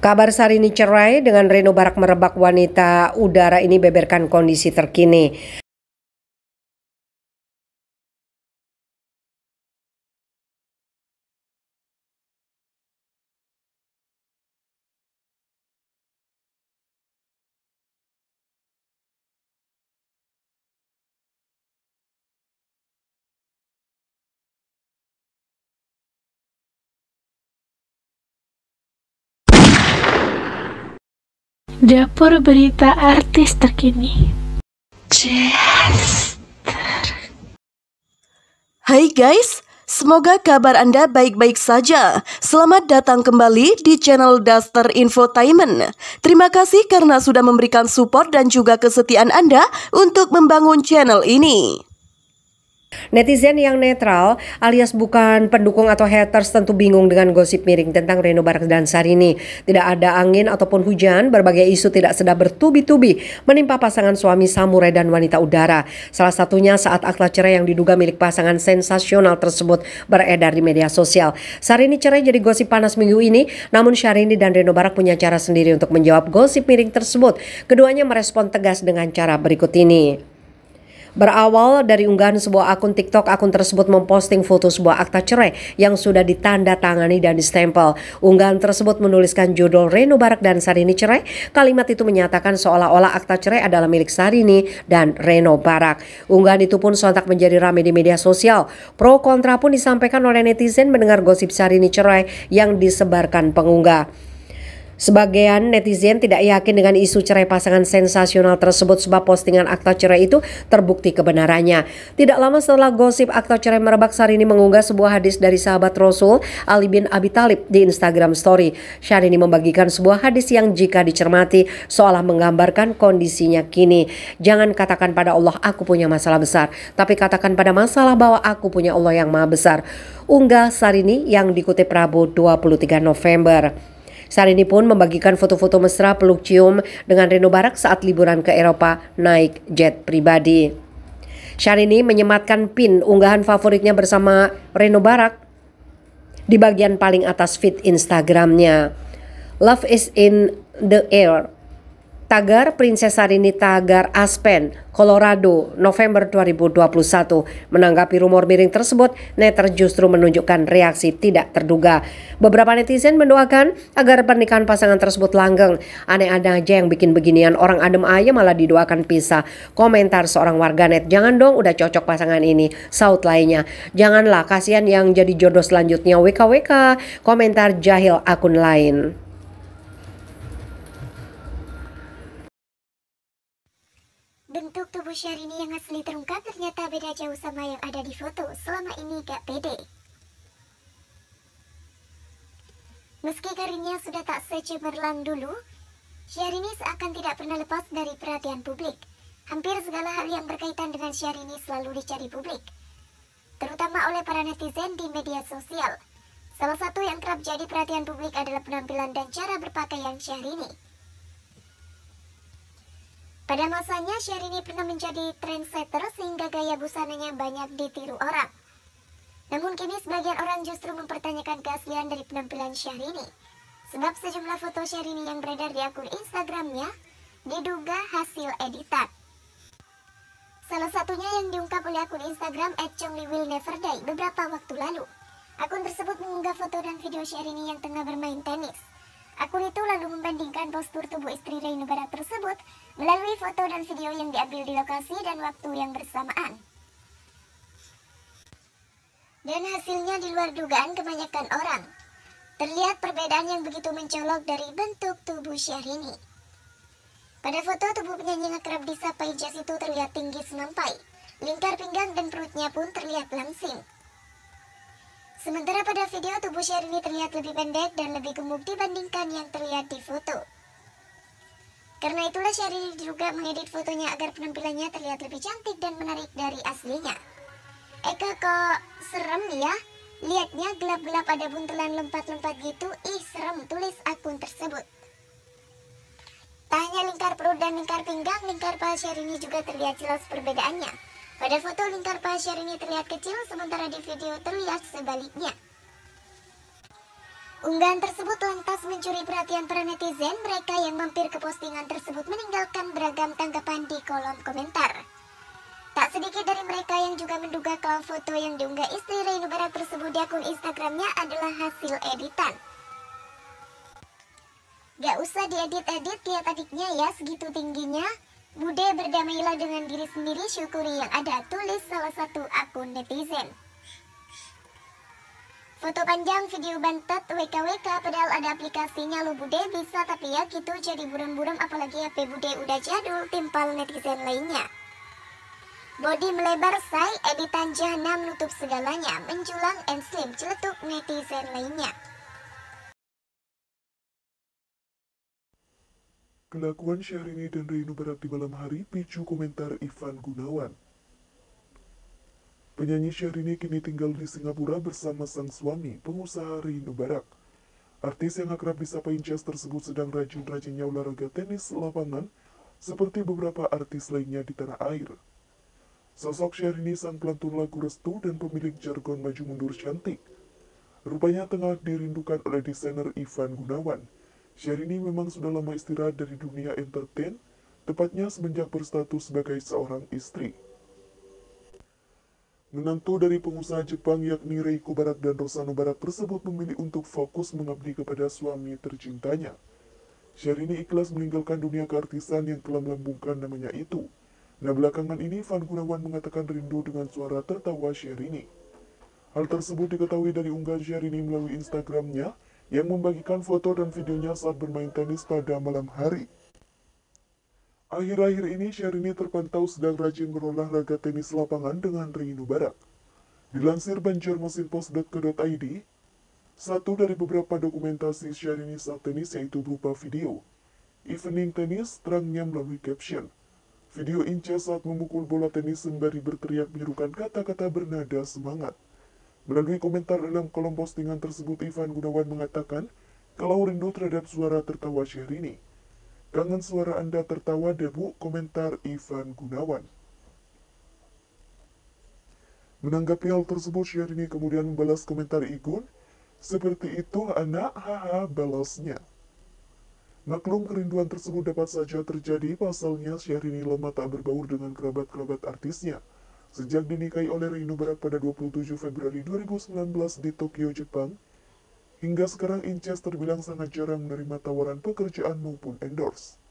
Kabar Sarini cerai dengan Reno Barak merebak wanita udara ini beberkan kondisi terkini. Dapur berita artis terkini. Jester. Hai guys, semoga kabar Anda baik-baik saja. Selamat datang kembali di channel Duster Infotainment. Terima kasih karena sudah memberikan support dan juga kesetiaan Anda untuk membangun channel ini. Netizen yang netral alias bukan pendukung atau haters tentu bingung dengan gosip miring tentang Reno Barak dan Sarini. Tidak ada angin ataupun hujan, berbagai isu tidak sedap bertubi-tubi menimpa pasangan suami samurai dan wanita udara. Salah satunya saat akta cerai yang diduga milik pasangan sensasional tersebut beredar di media sosial. Sarini cerai jadi gosip panas minggu ini, namun Syahrini dan Reno Barak punya cara sendiri untuk menjawab gosip miring tersebut. Keduanya merespon tegas dengan cara berikut ini. Berawal dari unggahan sebuah akun TikTok, akun tersebut memposting foto sebuah akta cerai yang sudah ditanda tangani dan distempel. Unggahan tersebut menuliskan judul Reno Barak dan Sarini cerai. Kalimat itu menyatakan seolah-olah akta cerai adalah milik Sarini dan Reno Barak. Unggahan itu pun sontak menjadi ramai di media sosial. Pro kontra pun disampaikan oleh netizen mendengar gosip Sarini cerai yang disebarkan pengunggah. Sebagian netizen tidak yakin dengan isu cerai pasangan sensasional tersebut sebab postingan akta cerai itu terbukti kebenarannya. Tidak lama setelah gosip akta cerai merebak, Sarini mengunggah sebuah hadis dari sahabat Rasul Ali bin Abi Talib di Instagram Story. Sarini membagikan sebuah hadis yang jika dicermati seolah menggambarkan kondisinya kini. Jangan katakan pada Allah aku punya masalah besar, tapi katakan pada masalah bahwa aku punya Allah yang maha besar. Unggah Sarini yang dikutip Rabu 23 November. Sarini pun membagikan foto-foto mesra peluk cium dengan Reno Barak saat liburan ke Eropa naik jet pribadi. Sarini menyematkan pin unggahan favoritnya bersama Reno Barak di bagian paling atas feed Instagramnya. Love is in the air. Tagar Princess Arini Tagar Aspen, Colorado, November 2021. Menanggapi rumor miring tersebut, netter justru menunjukkan reaksi tidak terduga. Beberapa netizen mendoakan agar pernikahan pasangan tersebut langgeng. aneh ada aja yang bikin beginian, orang adem aja malah didoakan pisah. Komentar seorang warganet, jangan dong udah cocok pasangan ini. Saut lainnya, janganlah kasihan yang jadi jodoh selanjutnya WKWK. Komentar jahil akun lain. Bentuk tubuh Syahrini yang asli terungkap ternyata beda jauh sama yang ada di foto selama ini gak pede. Meski karirnya sudah tak secemerlang dulu, Syahrini seakan tidak pernah lepas dari perhatian publik. Hampir segala hal yang berkaitan dengan Syahrini selalu dicari publik, terutama oleh para netizen di media sosial. Salah satu yang kerap jadi perhatian publik adalah penampilan dan cara berpakaian Syahrini. Pada masanya, Syahrini pernah menjadi trendsetter sehingga gaya busananya banyak ditiru orang. Namun kini sebagian orang justru mempertanyakan keaslian dari penampilan Syahrini. Sebab sejumlah foto Syahrini yang beredar di akun Instagramnya diduga hasil editan. Salah satunya yang diungkap oleh akun Instagram @chongliwillneverday beberapa waktu lalu. Akun tersebut mengunggah foto dan video Syahrini yang tengah bermain tenis. Aku itu lalu membandingkan postur tubuh istri Reino Negara tersebut melalui foto dan video yang diambil di lokasi dan waktu yang bersamaan. Dan hasilnya di luar dugaan kebanyakan orang. Terlihat perbedaan yang begitu mencolok dari bentuk tubuh Syahrini. Pada foto tubuh penyanyi yang kerap disapai jas itu terlihat tinggi senampai. Lingkar pinggang dan perutnya pun terlihat langsing. Sementara pada video tubuh Sherini terlihat lebih pendek dan lebih gemuk dibandingkan yang terlihat di foto. Karena itulah Sherini juga mengedit fotonya agar penampilannya terlihat lebih cantik dan menarik dari aslinya. Eka kok serem ya? Lihatnya gelap-gelap ada buntelan lompat-lompat gitu, ih serem tulis akun tersebut. Tak hanya lingkar perut dan lingkar pinggang, lingkar paha Sherini juga terlihat jelas perbedaannya. Pada foto lingkar pasir ini terlihat kecil sementara di video terlihat sebaliknya. Unggahan tersebut lantas mencuri perhatian para netizen, mereka yang mampir ke postingan tersebut meninggalkan beragam tanggapan di kolom komentar. Tak sedikit dari mereka yang juga menduga kalau foto yang diunggah istri Reino Barat tersebut di akun Instagramnya adalah hasil editan. Gak usah diedit-edit, lihat adiknya ya segitu tingginya, Bude berdamailah dengan diri sendiri syukuri yang ada tulis salah satu akun netizen. Foto panjang video bantet WKWK padahal ada aplikasinya lo Bude bisa tapi ya gitu jadi buram-buram apalagi HP Bude udah jadul timpal netizen lainnya. Body melebar say, editan jahanam nutup segalanya, menjulang and slim celetuk netizen lainnya. Kelakuan Syahrini dan Reino Barat di malam hari picu komentar Ivan Gunawan. Penyanyi Syahrini kini tinggal di Singapura bersama sang suami, pengusaha Reino Barak. Artis yang akrab disapa Inces tersebut sedang rajin-rajinnya olahraga tenis lapangan seperti beberapa artis lainnya di tanah air. Sosok Syahrini sang pelantun lagu restu dan pemilik jargon maju mundur cantik. Rupanya tengah dirindukan oleh desainer Ivan Gunawan Syahrini memang sudah lama istirahat dari dunia entertain, tepatnya semenjak berstatus sebagai seorang istri. Menantu dari pengusaha Jepang yakni Reiko Barak dan Rosano Barak tersebut memilih untuk fokus mengabdi kepada suami tercintanya. Syahrini ikhlas meninggalkan dunia keartisan yang telah melambungkan namanya itu. Nah belakangan ini Van Gunawan mengatakan rindu dengan suara tertawa Syahrini. Hal tersebut diketahui dari unggahan Syahrini melalui Instagramnya yang membagikan foto dan videonya saat bermain tenis pada malam hari. Akhir-akhir ini Syahrini terpantau sedang rajin berolahraga tenis lapangan dengan Reino Barak. Dilansir banjarmasinpost.co.id, satu dari beberapa dokumentasi Syahrini saat tenis yaitu berupa video. Evening tenis terangnya melalui caption. Video Ince saat memukul bola tenis sembari berteriak menyerukan kata-kata bernada semangat. Melalui komentar dalam kolom postingan tersebut, Ivan Gunawan mengatakan kalau rindu terhadap suara tertawa Syahrini. Kangen suara Anda tertawa debu, komentar Ivan Gunawan. Menanggapi hal tersebut, Syahrini kemudian membalas komentar Igun, seperti itu anak, haha, balasnya. Maklum kerinduan tersebut dapat saja terjadi, pasalnya Syahrini lama tak berbaur dengan kerabat-kerabat artisnya. Sejak dinikahi oleh Rindu Barat pada 27 Februari 2019 di Tokyo, Jepang, hingga sekarang Inces terbilang sangat jarang menerima tawaran pekerjaan maupun endorse.